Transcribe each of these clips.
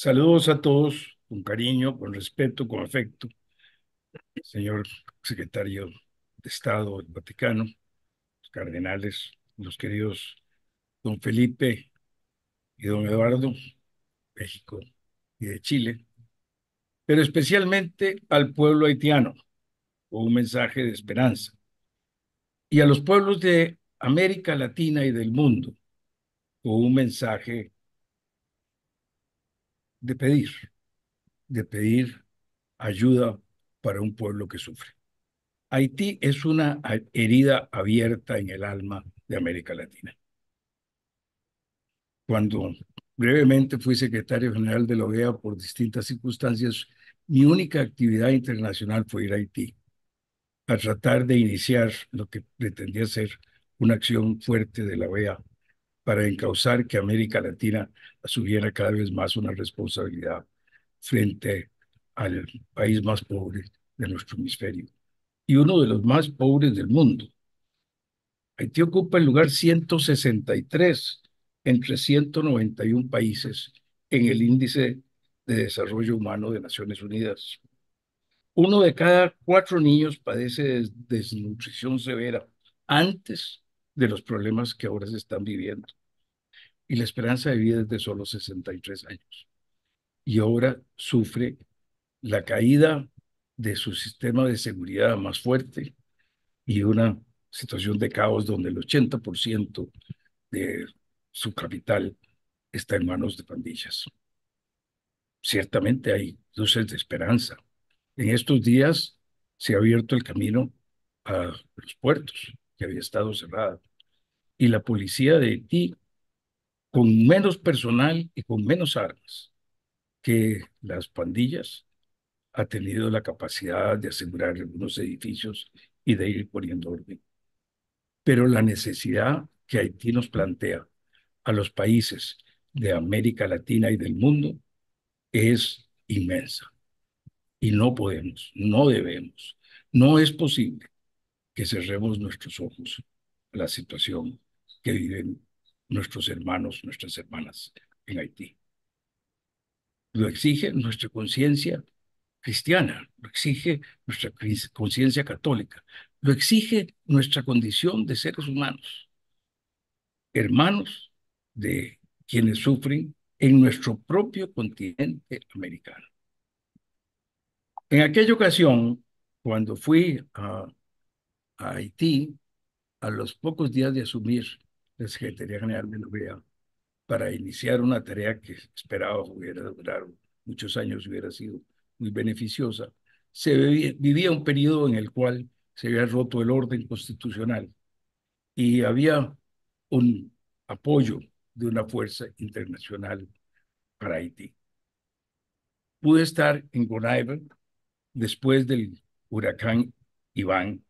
Saludos a todos, con cariño, con respeto, con afecto, señor secretario de Estado del Vaticano, los cardenales, los queridos don Felipe y don Eduardo, México y de Chile, pero especialmente al pueblo haitiano, con un mensaje de esperanza, y a los pueblos de América Latina y del mundo, con un mensaje de pedir, de pedir ayuda para un pueblo que sufre. Haití es una herida abierta en el alma de América Latina. Cuando brevemente fui secretario general de la OEA por distintas circunstancias, mi única actividad internacional fue ir a Haití a tratar de iniciar lo que pretendía ser una acción fuerte de la OEA para encauzar que América Latina asumiera cada vez más una responsabilidad frente al país más pobre de nuestro hemisferio y uno de los más pobres del mundo. Haití ocupa el lugar 163 entre 191 países en el índice de desarrollo humano de Naciones Unidas. Uno de cada cuatro niños padece desnutrición severa antes de los problemas que ahora se están viviendo y la esperanza de vida es de solo 63 años. Y ahora sufre la caída de su sistema de seguridad más fuerte y una situación de caos donde el 80% de su capital está en manos de pandillas. Ciertamente hay luces de esperanza. En estos días se ha abierto el camino a los puertos, que había estado cerrada. Y la policía de Haití con menos personal y con menos armas que las pandillas, ha tenido la capacidad de asegurar algunos edificios y de ir poniendo orden. Pero la necesidad que Haití nos plantea a los países de América Latina y del mundo es inmensa. Y no podemos, no debemos, no es posible que cerremos nuestros ojos a la situación que viven nuestros hermanos, nuestras hermanas en Haití. Lo exige nuestra conciencia cristiana, lo exige nuestra conciencia católica, lo exige nuestra condición de seres humanos, hermanos de quienes sufren en nuestro propio continente americano. En aquella ocasión, cuando fui a, Haití, a los pocos días de asumir la Secretaría General de para iniciar una tarea que esperaba hubiera durado muchos años, hubiera sido muy beneficiosa. Se vivía, un periodo en el cual se había roto el orden constitucional y había un apoyo de una fuerza internacional para Haití. Pude estar en Gonaiva después del huracán Iván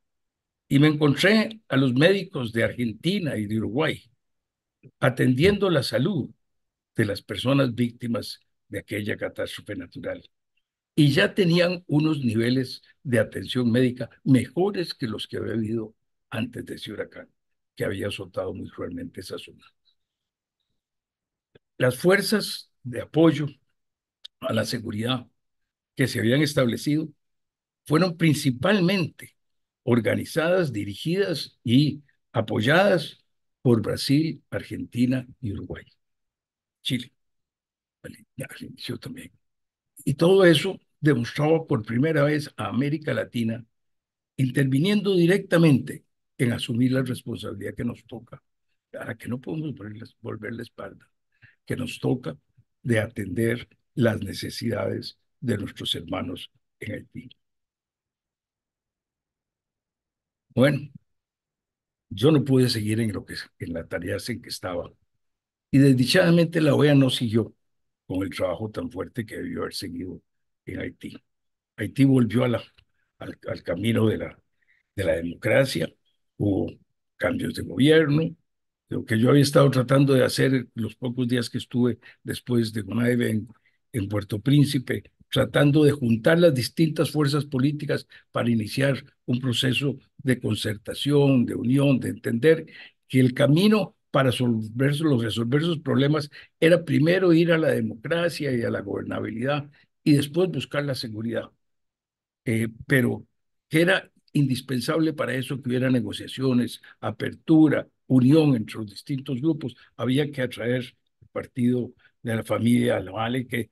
y me encontré a los médicos de Argentina y de Uruguay atendiendo la salud de las personas víctimas de aquella catástrofe natural. Y ya tenían unos niveles de atención médica mejores que los que había habido antes de ese huracán, que había azotado muy cruelmente esa zona. Las fuerzas de apoyo a la seguridad que se habían establecido fueron principalmente organizadas, dirigidas y apoyadas por Brasil, Argentina y Uruguay. Chile. inicio también. Y todo eso demostraba por primera vez a América Latina interviniendo directamente en asumir la responsabilidad que nos toca, para que no podemos volver la espalda, que nos toca de atender las necesidades de nuestros hermanos en el Haití. Bueno, yo no pude seguir en, lo que, en la tarea en que estaba. Y desdichadamente la OEA no siguió con el trabajo tan fuerte que debió haber seguido en Haití. Haití volvió al, camino de la, de la democracia, hubo cambios de gobierno, lo que yo había estado tratando de hacer los pocos días que estuve después de una en, en Puerto Príncipe tratando de juntar las distintas fuerzas políticas para iniciar un proceso de concertación, de unión, de entender que el camino para resolver, resolver sus problemas era primero ir a la democracia y a la gobernabilidad y después buscar la seguridad. Eh, pero que era indispensable para eso que hubiera negociaciones, apertura, unión entre los distintos grupos. Había que atraer el partido de la familia Vale, que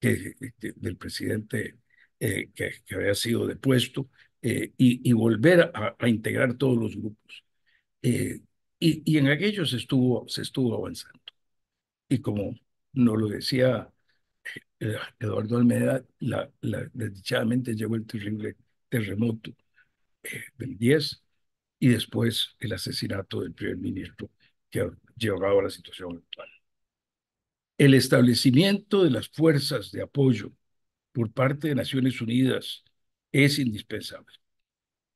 del presidente eh, que, había sido depuesto eh, y, volver a, integrar todos los grupos. Eh, y, en aquellos se estuvo, se estuvo avanzando. Y como nos lo decía Eduardo Almeida desdichadamente llegó el terrible terremoto del 10 y después el asesinato del primer ministro que ha a la situación actual el establecimiento de las fuerzas de apoyo por parte de Naciones Unidas es indispensable.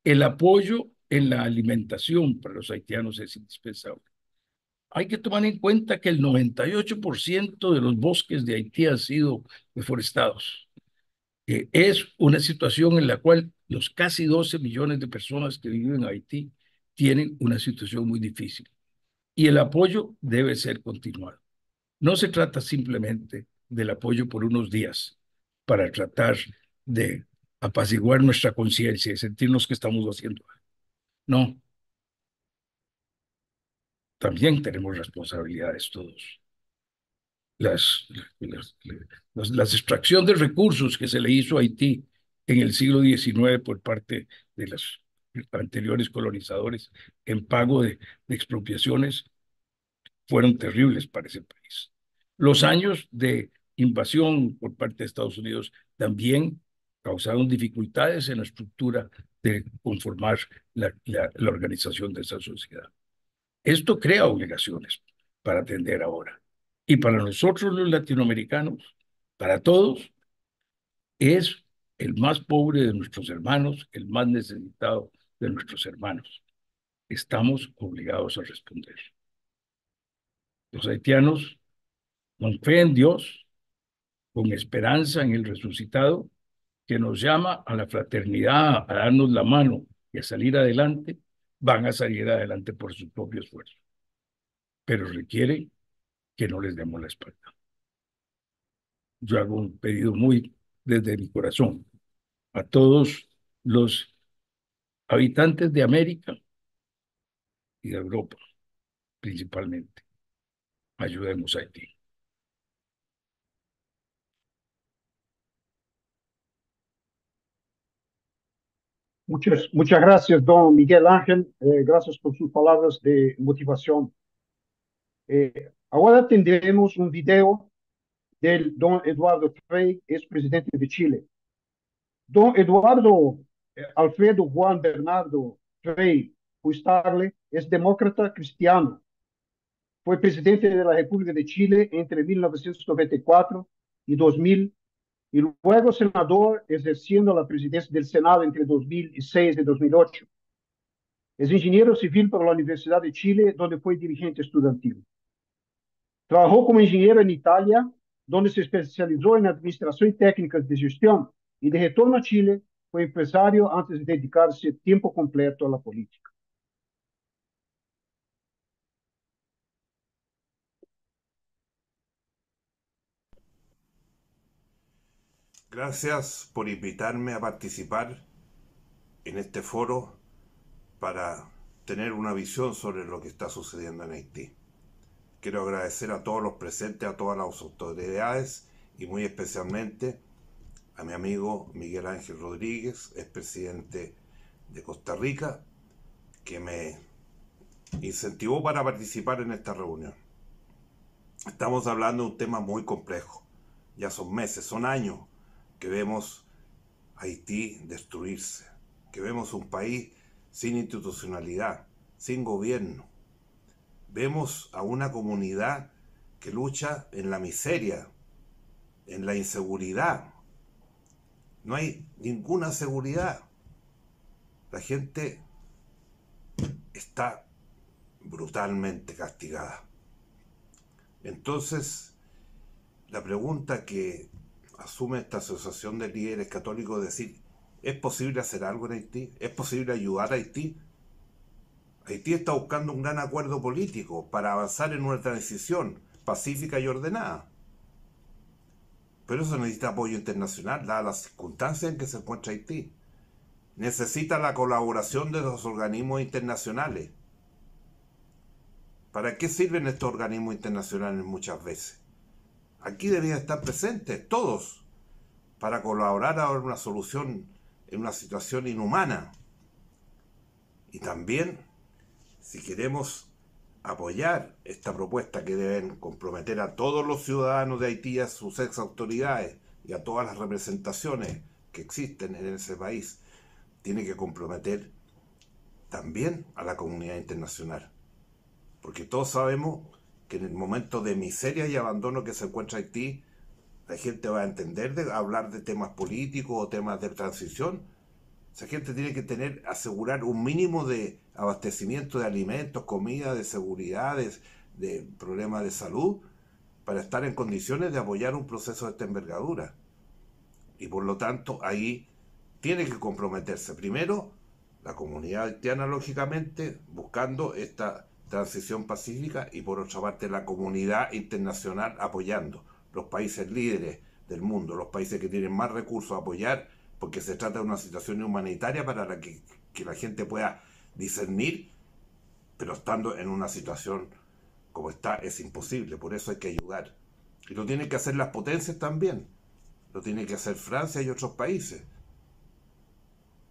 El apoyo en la alimentación para los haitianos es indispensable. Hay que tomar en cuenta que el 98% de los bosques de Haití han sido deforestados. es una situación en la cual los casi 12 millones de personas que viven en Haití tienen una situación muy difícil. Y el apoyo debe ser continuado. No se trata simplemente del apoyo por unos días para tratar de apaciguar nuestra conciencia y sentirnos que estamos haciendo. No. También tenemos responsabilidades todos. Las, las, extracción de recursos que se le hizo a Haití en el siglo XIX por parte de los anteriores colonizadores en pago de expropiaciones fueron terribles para ese país. Los años de invasión por parte de Estados Unidos también causaron dificultades en la estructura de conformar la, organización de esa sociedad. Esto crea obligaciones para atender ahora. Y para nosotros los latinoamericanos, para todos, es el más pobre de nuestros hermanos, el más necesitado de nuestros hermanos. Estamos obligados a responder. Los haitianos, con fe en Dios, con esperanza en el resucitado, que nos llama a la fraternidad, a darnos la mano y a salir adelante, van a salir adelante por su propio esfuerzo. Pero requiere que no les demos la espalda. Yo hago un pedido muy desde mi corazón a todos los habitantes de América y de Europa, principalmente ayudemos a ti. Muchas, muchas gracias, don Miguel Ángel. Eh, gracias por sus palabras de motivación. Eh, ahora tendremos un video del don Eduardo Frey, ex presidente de Chile. Don Eduardo eh, Alfredo Juan Bernardo Frey Puistarle es demócrata cristiano, fue presidente de la República de Chile entre 1994 y 2000 y luego senador ejerciendo la presidencia del Senado entre 2006 y 2008. Es ingeniero civil por la Universidad de Chile, donde fue dirigente estudiantil. Trabajó como ingeniero en Italia, donde se especializó en administración y técnicas de gestión y de retorno a Chile fue empresario antes de dedicarse tiempo completo a la política. Gracias por invitarme a participar en este foro para tener una visión sobre lo que está sucediendo en Haití. Quiero agradecer a todos los presentes, a todas las autoridades y muy especialmente a mi amigo Miguel Ángel Rodríguez, presidente de Costa Rica, que me incentivó para participar en esta reunión. Estamos hablando de un tema muy complejo. Ya son meses, son años que vemos Haití destruirse, que vemos un país sin institucionalidad, sin gobierno. Vemos a una comunidad que lucha en la miseria, en la inseguridad. No hay ninguna seguridad. La gente está brutalmente castigada. Entonces, la pregunta que asume esta asociación de líderes católicos decir, ¿es posible hacer algo en Haití? ¿Es posible ayudar a Haití? Haití está buscando un gran acuerdo político para avanzar en una transición pacífica y ordenada. Pero eso necesita apoyo internacional, dadas las circunstancias en que se encuentra Haití. Necesita la colaboración de los organismos internacionales. ¿Para qué sirven estos organismos internacionales muchas veces? Aquí debían estar presentes todos para colaborar a una solución en una situación inhumana. Y también, si queremos apoyar esta propuesta que deben comprometer a todos los ciudadanos de Haití, a sus ex autoridades y a todas las representaciones que existen en ese país, tiene que comprometer también a la comunidad internacional. Porque todos sabemos que en el momento de miseria y abandono que se encuentra Haití, la gente va a entender de hablar de temas políticos o temas de transición. Esa gente tiene que tener, asegurar un mínimo de abastecimiento de alimentos, comida, de seguridad, de, problemas de salud, para estar en condiciones de apoyar un proceso de esta envergadura. Y por lo tanto, ahí tiene que comprometerse primero la comunidad haitiana, lógicamente, buscando esta transición pacífica y por otra parte la comunidad internacional apoyando, los países líderes del mundo, los países que tienen más recursos a apoyar, porque se trata de una situación humanitaria para la que, la gente pueda discernir, pero estando en una situación como está es imposible, por eso hay que ayudar. Y lo tienen que hacer las potencias también, lo tiene que hacer Francia y otros países.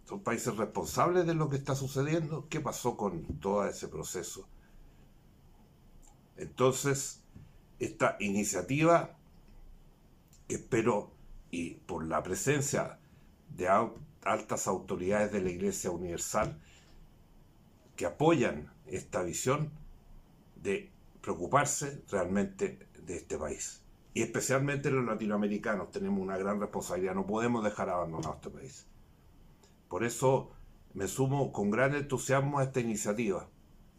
Son países responsables de lo que está sucediendo. ¿Qué pasó con todo ese proceso? Entonces, esta iniciativa, que espero, y por la presencia de altas autoridades de la Iglesia Universal, que apoyan esta visión de preocuparse realmente de este país. Y especialmente los latinoamericanos tenemos una gran responsabilidad, no podemos dejar abandonado este país. Por eso me sumo con gran entusiasmo a esta iniciativa,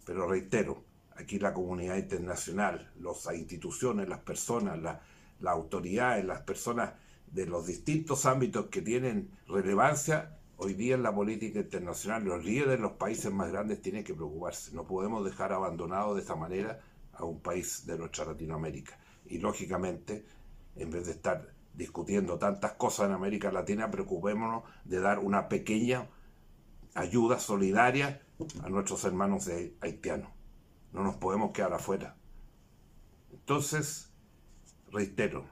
pero reitero, Aquí la comunidad internacional, las instituciones, las personas, las autoridades, las personas de los distintos ámbitos que tienen relevancia, hoy día en la política internacional, los líderes de los países más grandes tienen que preocuparse. No podemos dejar abandonado de esta manera a un país de nuestra Latinoamérica. Y lógicamente, en vez de estar discutiendo tantas cosas en América Latina, preocupémonos de dar una pequeña ayuda solidaria a nuestros hermanos haitianos. No nos podemos quedar afuera. Entonces, reitero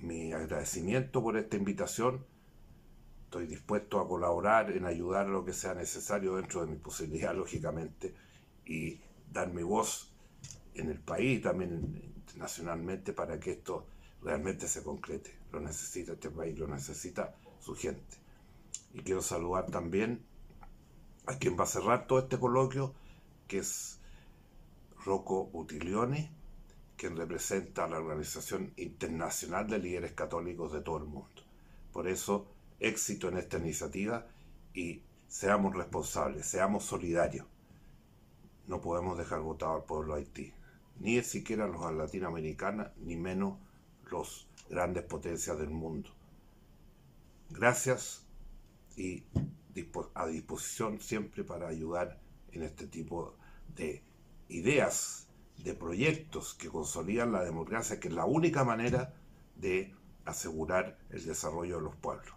mi agradecimiento por esta invitación. Estoy dispuesto a colaborar en ayudar a lo que sea necesario dentro de mi posibilidad, lógicamente, y dar mi voz en el país y también internacionalmente para que esto realmente se concrete. Lo necesita este país, lo necesita su gente. Y quiero saludar también a quien va a cerrar todo este coloquio, que es Rocco Buttiglione, quien representa a la Organización Internacional de Líderes Católicos de todo el mundo. Por eso, éxito en esta iniciativa y seamos responsables, seamos solidarios. No podemos dejar votado al pueblo Haití, ni siquiera los latinoamericanos, ni menos los grandes potencias del mundo. Gracias y a disposición siempre para ayudar en este tipo de ideas, de proyectos que consolidan la democracia, que es la única manera de asegurar el desarrollo de los pueblos.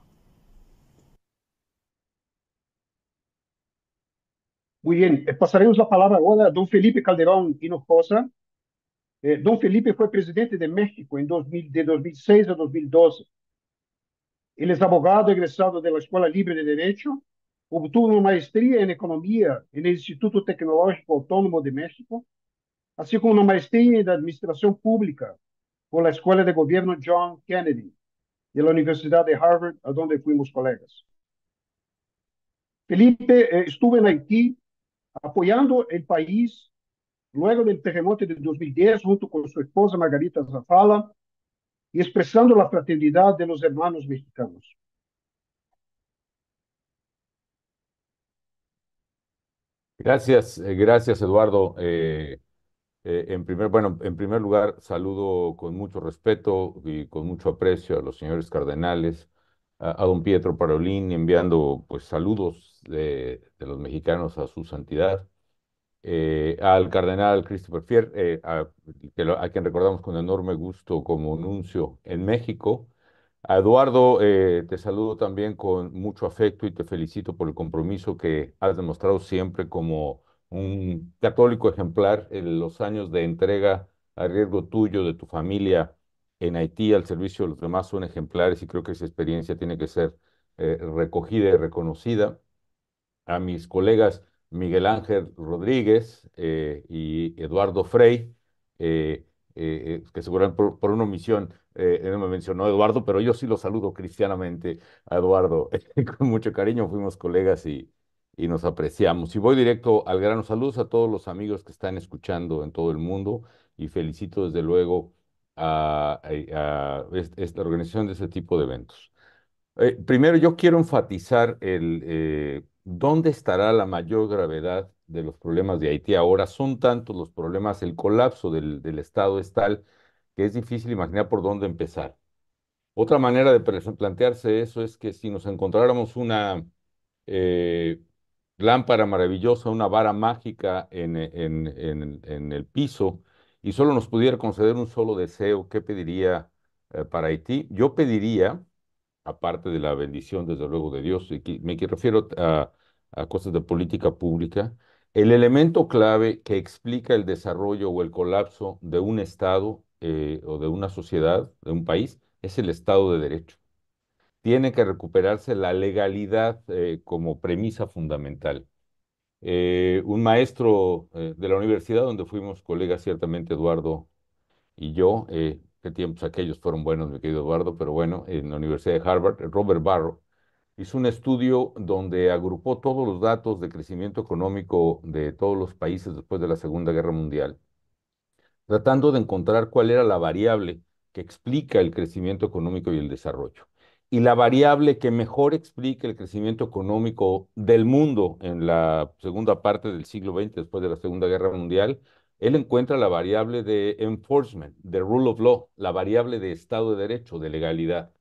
Muy bien, eh, pasaremos la palabra ahora a don Felipe Calderón Hinojosa. Eh, don Felipe fue presidente de México en de 2006 a 2012. Él es abogado egresado de la Escuela Libre de Derecho Obtuvo uma maestria em economia no Instituto Tecnológico Autónomo de México, assim como uma maestria em administração pública por Escola de Gobierno John Kennedy e la Universidade de Harvard, aonde fuimos colegas. Felipe eh, estuvo Haiti apoiando o país logo no terremoto de 2010 junto com sua esposa Margarita Zafala e expressando a fraternidade de los hermanos mexicanos. Gracias, eh, gracias Eduardo. Eh, eh, en primer, bueno, en primer lugar, saludo con mucho respeto y con mucho aprecio a los señores cardenales, a, don Pietro Parolín, enviando pues saludos de, los mexicanos a su santidad, al cardenal Christopher Fier, a, a, quien recordamos con enorme gusto como anuncio en México, Eduardo, eh, te saludo también con mucho afecto y te felicito por el compromiso que has demostrado siempre como un católico ejemplar en los años de entrega a riesgo tuyo, de tu familia en Haití, al servicio de los demás, son ejemplares y creo que esa experiencia tiene que ser eh, recogida y reconocida. A mis colegas Miguel Ángel Rodríguez eh, y Eduardo Frey, que seguramente por una omisión no eh, me mencionó Eduardo, pero yo sí lo saludo cristianamente a Eduardo. Con mucho cariño fuimos colegas y, y nos apreciamos. Y voy directo al grano. Saludos a todos los amigos que están escuchando en todo el mundo y felicito desde luego a, esta organización de este tipo de eventos. Eh, primero, yo quiero enfatizar el eh, dónde estará la mayor gravedad de los problemas de Haití ahora. Son tantos los problemas, el colapso del, del Estado es tal es difícil imaginar por dónde empezar. Otra manera de plantearse eso es que si nos encontráramos una eh, lámpara maravillosa, una vara mágica en, el piso y solo nos pudiera conceder un solo deseo, ¿qué pediría eh, para Haití? Yo pediría, aparte de la bendición desde luego de Dios, y me refiero a, a cosas de política pública, el elemento clave que explica el desarrollo o el colapso de un Estado eh, o de una sociedad, de un país, es el Estado de Derecho. Tiene que recuperarse la legalidad eh, como premisa fundamental. Eh, un maestro de la universidad, donde fuimos colegas, ciertamente Eduardo y yo, qué tiempos aquellos fueron buenos, mi querido Eduardo, pero bueno, en la Universidad de Harvard, Robert Barrow, hizo un estudio donde agrupó todos los datos de crecimiento económico de todos los países después de la Segunda Guerra Mundial tratando de encontrar cuál era la variable que explica el crecimiento económico y el desarrollo. Y la variable que mejor explica el crecimiento económico del mundo en la segunda parte del siglo XX, después de la Segunda Guerra Mundial, él encuentra la variable de enforcement, de rule of law, la variable de Estado de Derecho, de legalidad.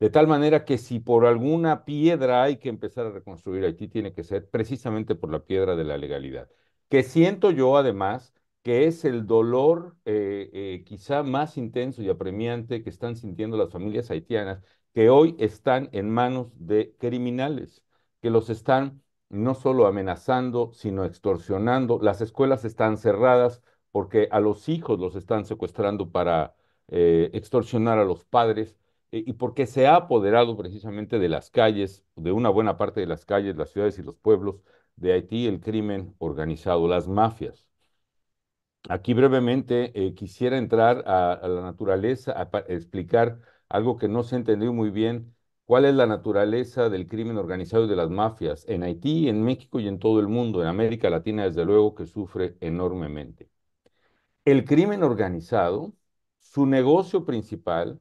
De tal manera que si por alguna piedra hay que empezar a reconstruir Haití, tiene que ser precisamente por la piedra de la legalidad. Que siento yo además que es el dolor eh, eh, quizá más intenso y apremiante que están sintiendo las familias haitianas, que hoy están en manos de criminales, que los están no solo amenazando, sino extorsionando. Las escuelas están cerradas porque a los hijos los están secuestrando para eh, extorsionar a los padres y porque se ha apoderado precisamente de las calles, de una buena parte de las calles, las ciudades y los pueblos de Haití, el crimen organizado, las mafias. Aquí brevemente eh, quisiera entrar a, la naturaleza, a, explicar algo que no se entendió muy bien, cuál es la naturaleza del crimen organizado y de las mafias en Haití, en México y en todo el mundo, en América Latina desde luego que sufre enormemente. El crimen organizado, su negocio principal,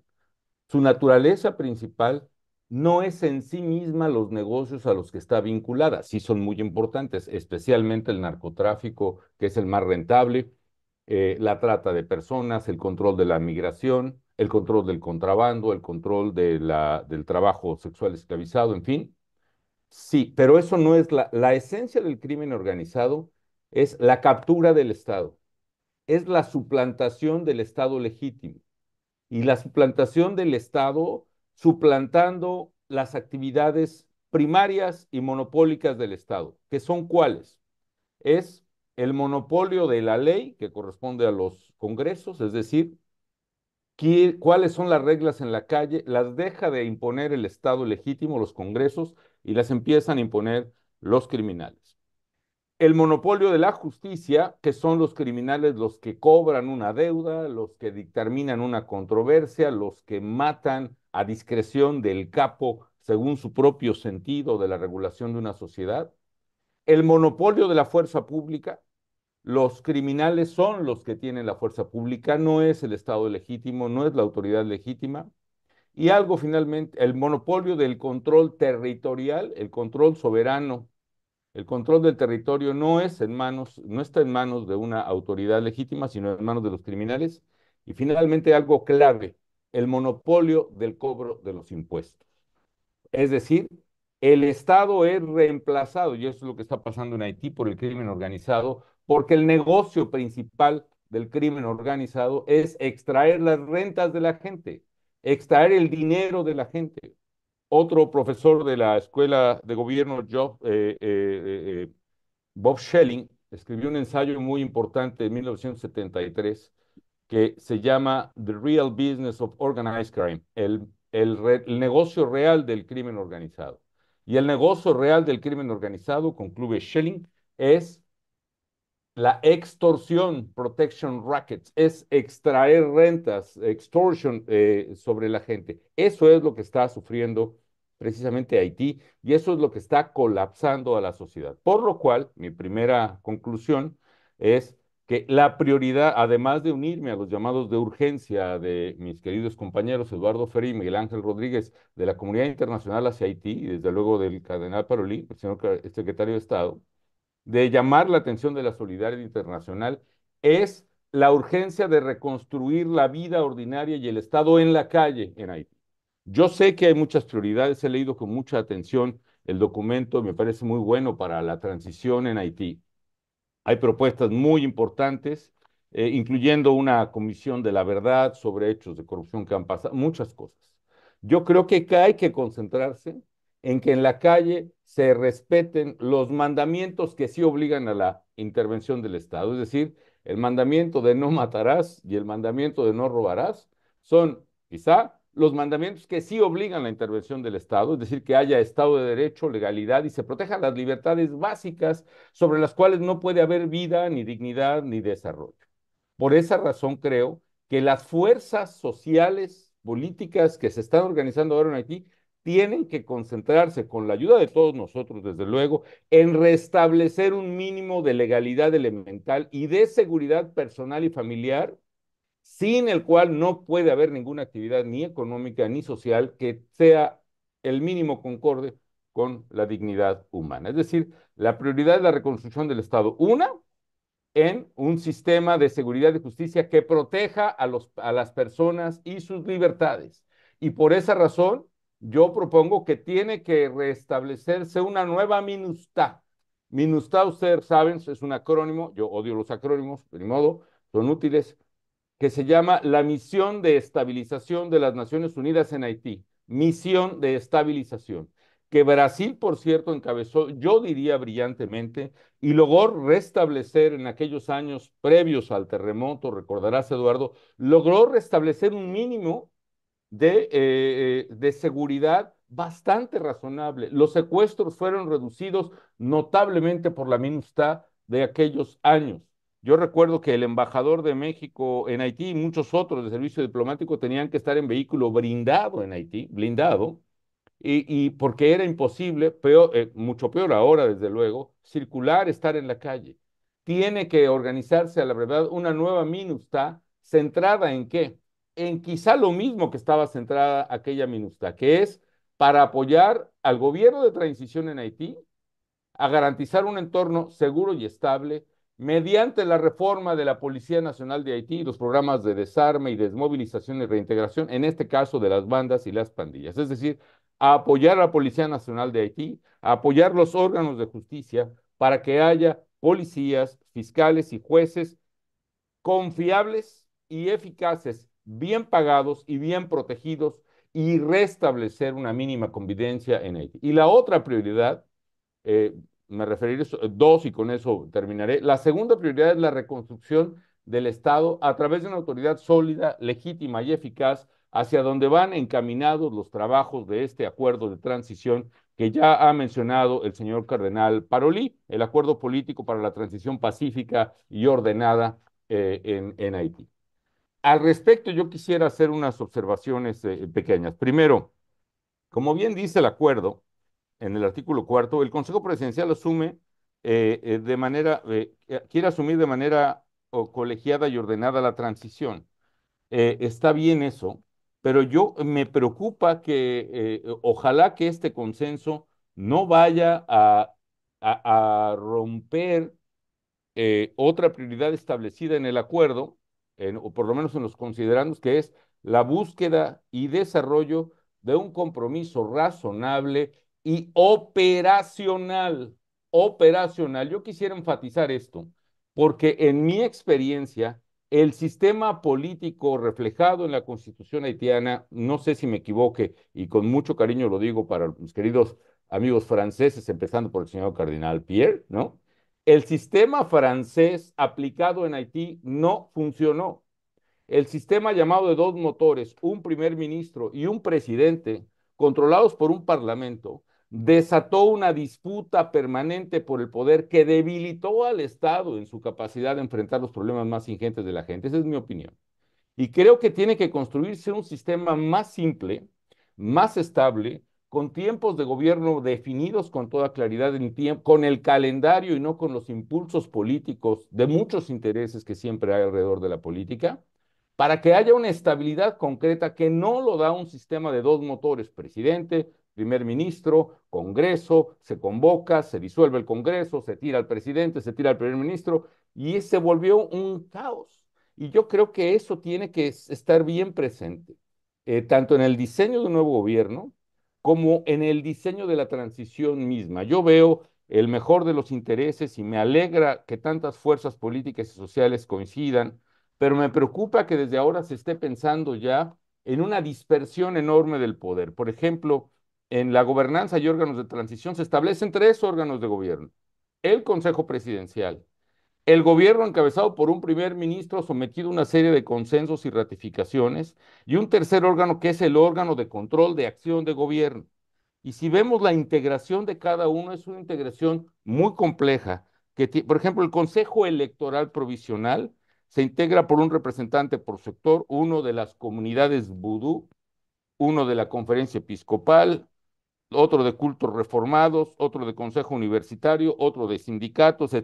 su naturaleza principal no es en sí misma los negocios a los que está vinculada, sí son muy importantes, especialmente el narcotráfico, que es el más rentable, eh, la trata de personas, el control de la migración, el control del contrabando, el control del trabajo sexual esclavizado, en fin. Sí, pero eso no es la, esencia del crimen organizado, es la captura del Estado, es la suplantación del Estado legítimo y la suplantación del Estado suplantando las actividades primarias y monopólicas del Estado, que son cuáles? Es el monopolio de la ley que corresponde a los congresos, es decir, cuáles son las reglas en la calle, las deja de imponer el Estado legítimo, los congresos, y las empiezan a imponer los criminales. El monopolio de la justicia, que son los criminales los que cobran una deuda, los que dictaminan una controversia, los que matan a discreción del capo según su propio sentido de la regulación de una sociedad. El monopolio de la fuerza pública, los criminales son los que tienen la fuerza pública, no es el Estado legítimo, no es la autoridad legítima. Y algo finalmente, el monopolio del control territorial, el control soberano, el control del territorio no es en manos, no está en manos de una autoridad legítima, sino en manos de los criminales. Y finalmente algo clave, el monopolio del cobro de los impuestos. Es decir, el Estado es reemplazado, y eso es lo que está pasando en Haití por el crimen organizado, porque el negocio principal del crimen organizado es extraer las rentas de la gente, extraer el dinero de la gente. Otro profesor de la escuela de gobierno, eh, eh, eh, Bob Schelling, escribió un ensayo muy importante en 1973 que se llama The Real Business of Organized Crime, el, el, el negocio real del crimen organizado. Y el negocio real del crimen organizado, concluye Schelling, es la extorsión, protection rackets, es extraer rentas, extorsión eh, sobre la gente. Eso es lo que está sufriendo precisamente Haití y eso es lo que está colapsando a la sociedad. Por lo cual, mi primera conclusión es que la prioridad, además de unirme a los llamados de urgencia de mis queridos compañeros Eduardo Ferri y Miguel Ángel Rodríguez de la comunidad internacional hacia Haití y desde luego del cardenal Parolí, el señor secretario de Estado, de llamar la atención de la solidaridad internacional es la urgencia de reconstruir la vida ordinaria y el Estado en la calle en Haití. Yo sé que hay muchas prioridades, he leído con mucha atención el documento, me parece muy bueno para la transición en Haití. Hay propuestas muy importantes, eh, incluyendo una comisión de la verdad sobre hechos de corrupción que han pasado, muchas cosas. Yo creo que hay que concentrarse en que en la calle se respeten los mandamientos que sí obligan a la intervención del Estado. Es decir, el mandamiento de no matarás y el mandamiento de no robarás son quizá los mandamientos que sí obligan a la intervención del Estado, es decir, que haya Estado de Derecho, legalidad y se protejan las libertades básicas sobre las cuales no puede haber vida, ni dignidad, ni desarrollo. Por esa razón creo que las fuerzas sociales, políticas que se están organizando ahora en Haití tienen que concentrarse, con la ayuda de todos nosotros, desde luego, en restablecer un mínimo de legalidad elemental y de seguridad personal y familiar, sin el cual no puede haber ninguna actividad ni económica ni social que sea el mínimo concorde con la dignidad humana. Es decir, la prioridad de la reconstrucción del Estado. Una, en un sistema de seguridad y justicia que proteja a, los, a las personas y sus libertades. Y por esa razón, yo propongo que tiene que restablecerse una nueva MINUSTA. MINUSTA, ustedes saben, es un acrónimo, yo odio los acrónimos, de modo, son útiles, que se llama la Misión de Estabilización de las Naciones Unidas en Haití. Misión de Estabilización, que Brasil, por cierto, encabezó, yo diría brillantemente, y logró restablecer en aquellos años previos al terremoto, recordarás, Eduardo, logró restablecer un mínimo eh, eh, de, seguridad bastante razonable. Los secuestros fueron reducidos notablemente por la MINUSTA de aquellos años. Yo recuerdo que el embajador de México en Haití y muchos otros del servicio diplomático tenían que estar en vehículo blindado en Haití, blindado, y, porque era imposible, peor, eh, mucho peor ahora desde luego, circular, estar en la calle. Tiene que organizarse a la verdad una nueva MINUSTA centrada en qué? en quizá lo mismo que estaba centrada aquella minuta, que es para apoyar al gobierno de transición en Haití a garantizar un entorno seguro y estable mediante la reforma de la Policía Nacional de Haití y los programas de desarme y desmovilización y reintegración, en este caso de las bandas y las pandillas. Es decir, a apoyar a la Policía Nacional de Haití, a apoyar los órganos de justicia para que haya policías, fiscales y jueces confiables y eficaces bien pagados y bien protegidos y restablecer una mínima convivencia en Haití. Y la otra prioridad, eh, me referiré eh, dos y con eso terminaré, la segunda prioridad es la reconstrucción del Estado a través de una autoridad sólida, legítima y eficaz hacia donde van encaminados los trabajos de este acuerdo de transición que ya ha mencionado el señor cardenal Parolí, el acuerdo político para la transición pacífica y ordenada eh, en, en Haití. Al respecto, yo quisiera hacer unas observaciones eh, pequeñas. Primero, como bien dice el acuerdo, en el artículo cuarto, el Consejo Presidencial asume eh, eh, de manera, quiere asumir de manera colegiada y ordenada la transición. está bien eso, pero yo me preocupa que ojalá que este consenso no vaya a romper otra prioridad establecida en el acuerdo o por lo menos en los considerandos, que es la búsqueda y desarrollo de un compromiso razonable y operacional. Operacional. Yo quisiera enfatizar esto, porque en mi experiencia, el sistema político reflejado en la constitución haitiana, no sé si me equivoque, y con mucho cariño lo digo para mis queridos amigos franceses, empezando por el señor cardenal Pierre, ¿no? El sistema francés aplicado en Haití no funcionó. El sistema llamado de dos motores, un primer ministro y un presidente, controlados por un parlamento, desató una disputa permanente por el poder que debilitó al Estado en su capacidad de enfrentar los problemas más ingentes de la gente. Esa es mi opinión. Y creo que tiene que construirse un sistema más simple, más estable, con tiempos de gobierno definidos con toda claridad, en con el calendario y no con los impulsos políticos de muchos intereses que siempre hay alrededor de la política, para que haya una estabilidad concreta que no lo da un sistema de dos motores, presidente, primer ministro, Congreso, se convoca, se disuelve el Congreso, se tira al presidente, se tira al primer ministro, y se volvió un caos. Y yo creo que eso tiene que estar bien presente, eh, tanto en el diseño de un nuevo gobierno, como en el diseño de la transición misma. Yo veo el mejor de los intereses y me alegra que tantas fuerzas políticas y sociales coincidan, pero me preocupa que desde ahora se esté pensando ya en una dispersión enorme del poder. Por ejemplo, en la gobernanza y órganos de transición se establecen tres órganos de gobierno. El Consejo Presidencial, el gobierno encabezado por un primer ministro sometido a una serie de consensos y ratificaciones y un tercer órgano que es el órgano de control de acción de gobierno. Y si vemos la integración de cada uno, es una integración muy compleja. Que, por ejemplo, el Consejo Electoral Provisional se integra por un representante por sector, uno de las comunidades vudú, uno de la conferencia episcopal, otro de cultos reformados, otro de consejo universitario, otro de sindicatos, de,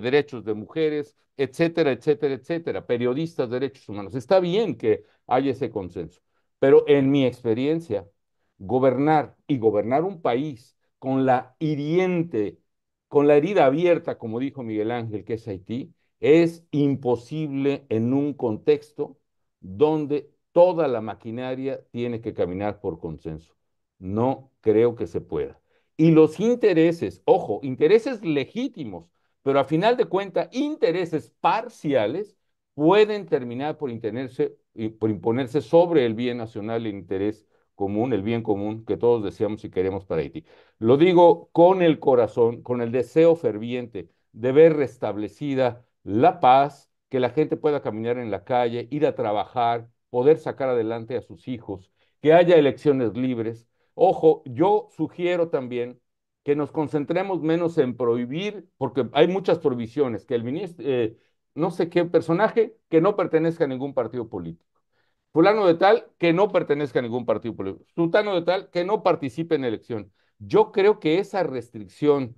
derechos de mujeres, etcétera, etcétera, etcétera, periodistas derechos humanos. Está bien que haya ese consenso, pero en mi experiencia, gobernar y gobernar un país con la hiriente, con la herida abierta, como dijo Miguel Ángel, que es Haití, es imposible en un contexto donde toda la maquinaria tiene que caminar por consenso. No creo que se pueda. Y los intereses, ojo, intereses legítimos, pero a final de cuentas, intereses parciales pueden terminar por, imponerse sobre el bien nacional, el interés común, el bien común que todos deseamos y queremos para Haití. Lo digo con el corazón, con el deseo ferviente de ver restablecida la paz, que la gente pueda caminar en la calle, ir a trabajar, poder sacar adelante a sus hijos, que haya elecciones libres, Ojo, yo sugiero también que nos concentremos menos en prohibir, porque hay muchas prohibiciones, que el ministro, eh, no sé qué personaje, que no pertenezca a ningún partido político. Fulano de tal, que no pertenezca a ningún partido político. Sultano de tal, que no participe en elección. Yo creo que esa restricción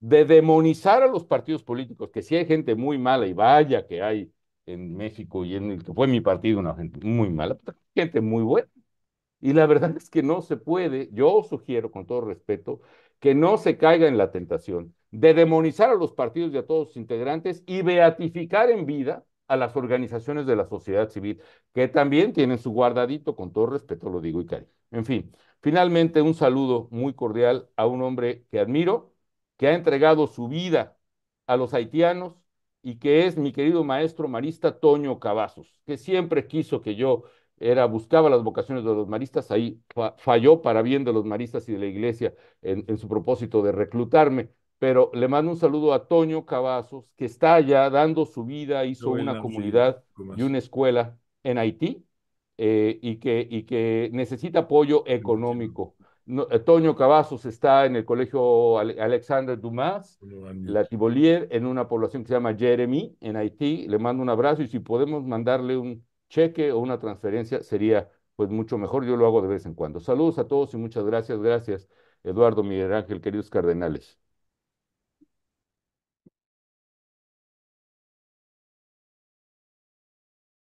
de demonizar a los partidos políticos, que si hay gente muy mala y vaya que hay en México y en el que fue mi partido, una gente muy mala, pues, gente muy buena. Y la verdad es que no se puede, yo sugiero con todo respeto, que no se caiga en la tentación de demonizar a los partidos y a todos sus integrantes y beatificar en vida a las organizaciones de la sociedad civil, que también tienen su guardadito, con todo respeto lo digo y cariño. En fin, finalmente un saludo muy cordial a un hombre que admiro, que ha entregado su vida a los haitianos y que es mi querido maestro marista Toño Cavazos, que siempre quiso que yo era buscaba las vocaciones de los maristas, ahí falló para bien de los maristas y de la iglesia en, su propósito de reclutarme. Pero le mando un saludo a Toño Cavazos, que está allá dando su vida, hizo una comunidad y una escuela en Haití eh, y, que, y que necesita apoyo económico. Eh, Toño Cavazos está en el colegio Alexandre Dumas, la en una población que se llama Jeremy, en Haití. Le mando un abrazo y si podemos mandarle un, cheque o una transferencia sería pues mucho mejor. Yo lo hago de vez en cuando. Saludos a todos y muchas gracias. Gracias, Eduardo, Miguel Ángel, queridos cardenales.